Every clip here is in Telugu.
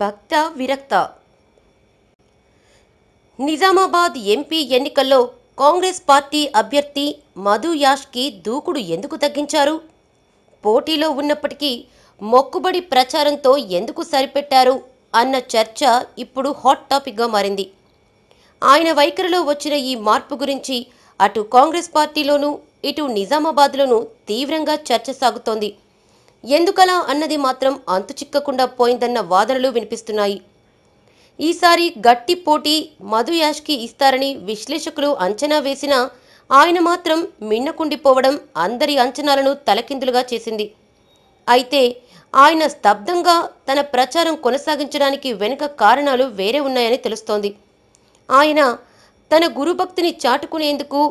భక్త విరక్త నిజామాబాద్ ఎంపీ ఎన్నికల్లో కాంగ్రెస్ పార్టీ అభ్యర్థి మధు యాష్కి దూకుడు ఎందుకు తగ్గించారు పోటీలో ఉన్నప్పటికీ మొక్కుబడి ప్రచారంతో ఎందుకు సరిపెట్టారు అన్న చర్చ ఇప్పుడు హాట్ టాపిక్గా మారింది ఆయన వైఖరిలో వచ్చిన ఈ మార్పు గురించి అటు కాంగ్రెస్ పార్టీలోనూ ఇటు నిజామాబాద్లోనూ తీవ్రంగా చర్చ సాగుతోంది ఎందుకలా అన్నది మాత్రం అంతు చిక్కకుండా పోయిందన్న వాదనలు వినిపిస్తున్నాయి ఈసారి గట్టి పోటీ మధు యాష్కి ఇస్తారని విశ్లేషకులు అంచనా వేసినా ఆయన మాత్రం మిన్నకుండిపోవడం అందరి అంచనాలను తలకిందులుగా చేసింది అయితే ఆయన స్తబ్దంగా తన ప్రచారం కొనసాగించడానికి వెనుక కారణాలు వేరే ఉన్నాయని తెలుస్తోంది ఆయన తన గురుభక్తిని చాటుకునేందుకు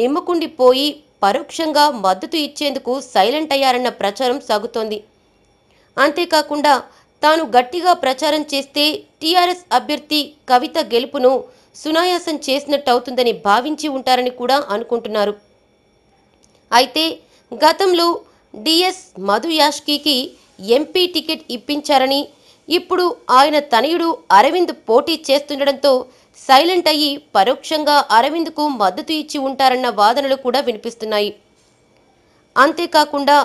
నిమ్మకుండిపోయి పరోక్షంగా మద్దతు ఇచ్చేందుకు సైలెంట్ అయ్యారన్న ప్రచారం సాగుతోంది అంతేకాకుండా తాను గట్టిగా ప్రచారం చేస్తే టీఆర్ఎస్ అభ్యర్థి కవిత గెలుపును సునాయాసం చేసినట్టు అవుతుందని భావించి ఉంటారని కూడా అనుకుంటున్నారు అయితే గతంలో DS Madhu Yashki MP ticket ఇప్పించారని ఇప్పుడు ఆయన తనయుడు అరవింద్ పోటీ చేస్తుండడంతో సైలెంట్ అయ్యి పరోక్షంగా అరవింద్కు మద్దతు ఇచ్చి ఉంటారన్న వాదనలు కూడా వినిపిస్తున్నాయి అంతేకాకుండా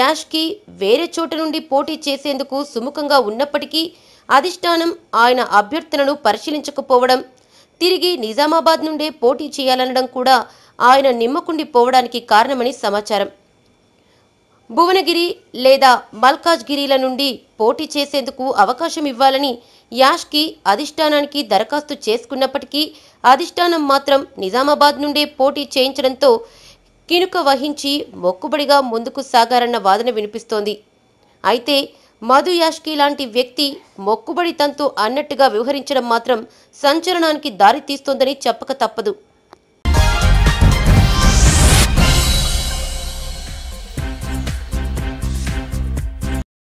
యాష్కి వేరే చోట నుండి పోటీ చేసేందుకు సుముఖంగా ఉన్నప్పటికీ అధిష్టానం ఆయన అభ్యర్థనను పరిశీలించకపోవడం తిరిగి నిజామాబాద్ నుండే పోటీ చేయాలనడం కూడా ఆయన నిమ్మకుండిపోవడానికి కారణమని సమాచారం భువనగిరి లేదా మల్కాజ్గిరిల నుండి పోటీ చేసేందుకు అవకాశం ఇవ్వాలని యాష్కి అధిష్టానానికి దరఖాస్తు చేసుకున్నప్పటికీ అధిష్టానం మాత్రం నిజామాబాద్ నుండే పోటీ చేయించడంతో కినుక వహించి మొక్కుబడిగా ముందుకు సాగారన్న వాదన వినిపిస్తోంది అయితే మధు యాష్కి లాంటి వ్యక్తి మొక్కుబడి తంతు అన్నట్టుగా వ్యవహరించడం మాత్రం సంచలనానికి దారితీస్తోందని చెప్పక తప్పదు